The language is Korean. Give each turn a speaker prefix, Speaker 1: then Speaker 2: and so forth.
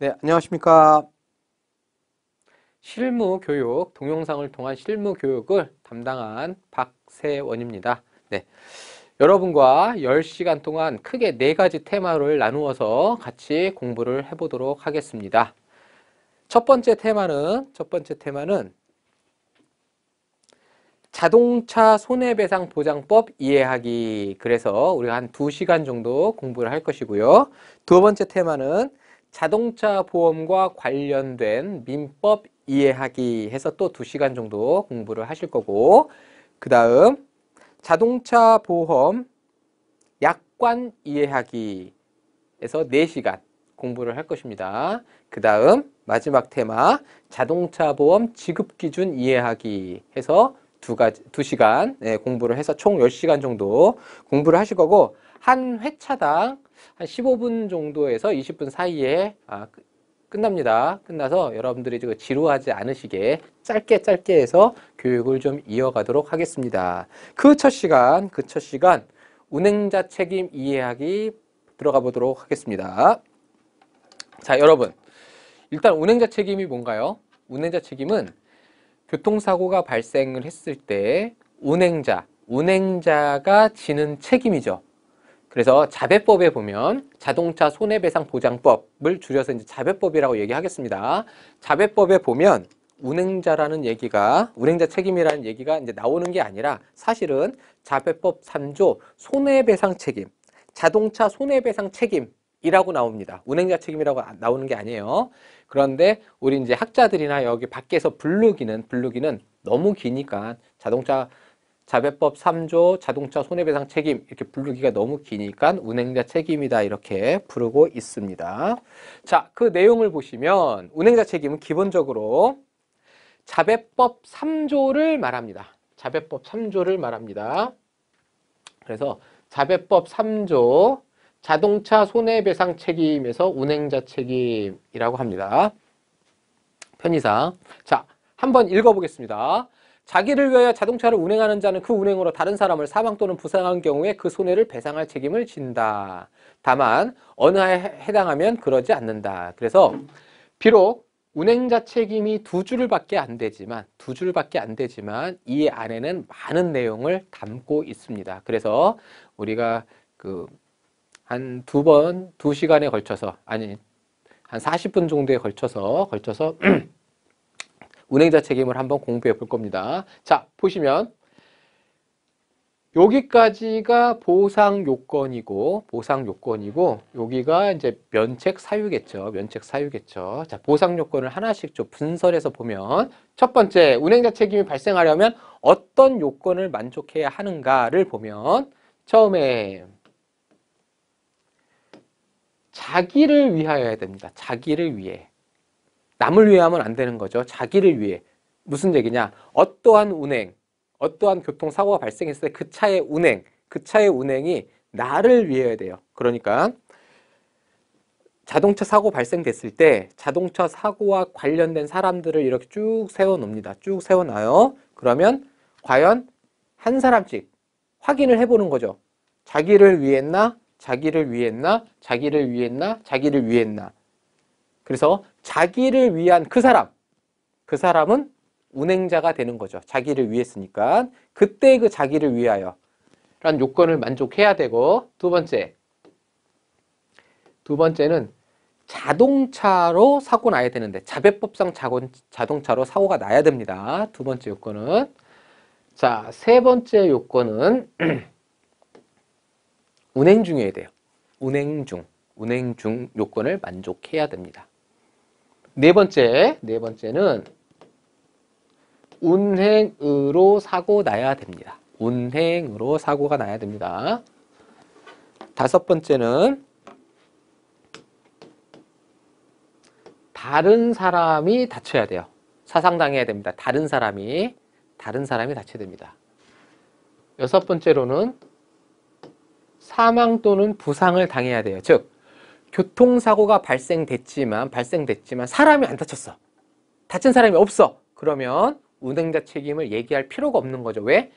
Speaker 1: 네, 안녕하십니까. 실무 교육, 동영상을 통한 실무 교육을 담당한 박세원입니다. 네. 여러분과 10시간 동안 크게 네 가지 테마를 나누어서 같이 공부를 해보도록 하겠습니다. 첫 번째 테마는, 첫 번째 테마는 자동차 손해배상 보장법 이해하기. 그래서 우리가 한 2시간 정도 공부를 할 것이고요. 두 번째 테마는 자동차 보험과 관련된 민법 이해하기 해서 또 두시간 정도 공부를 하실 거고 그 다음 자동차 보험 약관 이해하기 해서 네시간 공부를 할 것입니다. 그 다음 마지막 테마 자동차 보험 지급 기준 이해하기 해서 두 가지 두 시간 예, 공부를 해서 총 열시간 정도 공부를 하실 거고 한 회차당 한 15분 정도에서 20분 사이에 아, 끝납니다. 끝나서 여러분들이 지 그 지루하지 않으시게 짧게 짧게 해서 교육을 좀 이어가도록 하겠습니다. 그 첫 시간, 그 첫 시간 운행자 책임 이해하기 들어가 보도록 하겠습니다. 자, 여러분. 일단 운행자 책임이 뭔가요? 운행자 책임은 교통사고가 발생을 했을 때 운행자, 운행자가 지는 책임이죠. 그래서 자배법에 보면 자동차 손해배상 보장법을 줄여서 이제 자배법이라고 얘기하겠습니다. 자배법에 보면 운행자라는 얘기가 운행자 책임이라는 얘기가 이제 나오는 게 아니라 사실은 자배법 3조 손해배상 책임, 자동차 손해배상 책임 이라고 나옵니다. 운행자 책임이라고 나오는 게 아니에요. 그런데 우리 이제 학자들이나 여기 밖에서 블루기는 블루기는 너무 기니까 자동차 자배법 3조 자동차 손해배상 책임 이렇게 부르기가 너무 기니까 운행자 책임이다 이렇게 부르고 있습니다. 자, 그 내용을 보시면 운행자 책임은 기본적으로 자배법 3조를 말합니다. 자배법 3조를 말합니다. 그래서 자배법 3조 자동차 손해배상 책임에서 운행자 책임이라고 합니다. 편의상. 자, 한번 읽어보겠습니다. 자기를 위하여 자동차를 운행하는 자는 그 운행으로 다른 사람을 사망 또는 부상한 경우에 그 손해를 배상할 책임을 진다. 다만 어느 하에 해당하면 그러지 않는다. 그래서 비록 운행자 책임이 두 줄밖에 안 되지만 두 줄밖에 안 되지만 이 안에는 많은 내용을 담고 있습니다. 그래서 우리가 그 한 두 번, 두 시간에 걸쳐서 아니 한 40분 정도에 걸쳐서 걸쳐서 은행자 책임을 한번 공부해 볼 겁니다. 자, 보시면 여기까지가 보상 요건이고 보상 요건이고 여기가 이제 면책 사유겠죠. 면책 사유겠죠. 자, 보상 요건을 하나씩 좀 분설해서 보면 첫 번째, 은행자 책임이 발생하려면 어떤 요건을 만족해야 하는가를 보면 처음에 자기를 위하여야 됩니다. 자기를 위해. 남을 위해 하면 안 되는 거죠. 자기를 위해. 무슨 얘기냐? 어떠한 운행, 어떠한 교통사고가 발생했을 때 그 차의 운행, 그 차의 운행이 나를 위해야 돼요. 그러니까 자동차 사고 발생됐을 때 자동차 사고와 관련된 사람들을 이렇게 쭉 세워놉니다. 쭉 세워놔요. 그러면 과연 한 사람씩 확인을 해보는 거죠. 자기를 위했나? 자기를 위했나? 자기를 위했나? 자기를 위했나? 그래서 자기를 위한 그 사람, 그 사람은 운행자가 되는 거죠. 자기를 위했으니까 그때 그 자기를 위하여 라는 요건을 만족해야 되고 두 번째 두 번째는 자동차로 사고 나야 되는데 자배법상 자건, 자동차로 사고가 나야 됩니다. 두 번째 요건은 자, 세 번째 요건은 운행 중이어야 돼요. 운행 중, 운행 중 요건을 만족해야 됩니다. 네 번째, 네 번째는 운행으로 사고 나야 됩니다. 운행으로 사고가 나야 됩니다. 다섯 번째는 다른 사람이 다쳐야 돼요. 사상당해야 됩니다. 다른 사람이 다른 사람이 다쳐야 됩니다. 여섯 번째로는 사망 또는 부상을 당해야 돼요. 즉 교통사고가 발생됐지만 발생됐지만 사람이 안 다쳤어. 다친 사람이 없어. 그러면 운행자 책임을 얘기할 필요가 없는 거죠. 왜?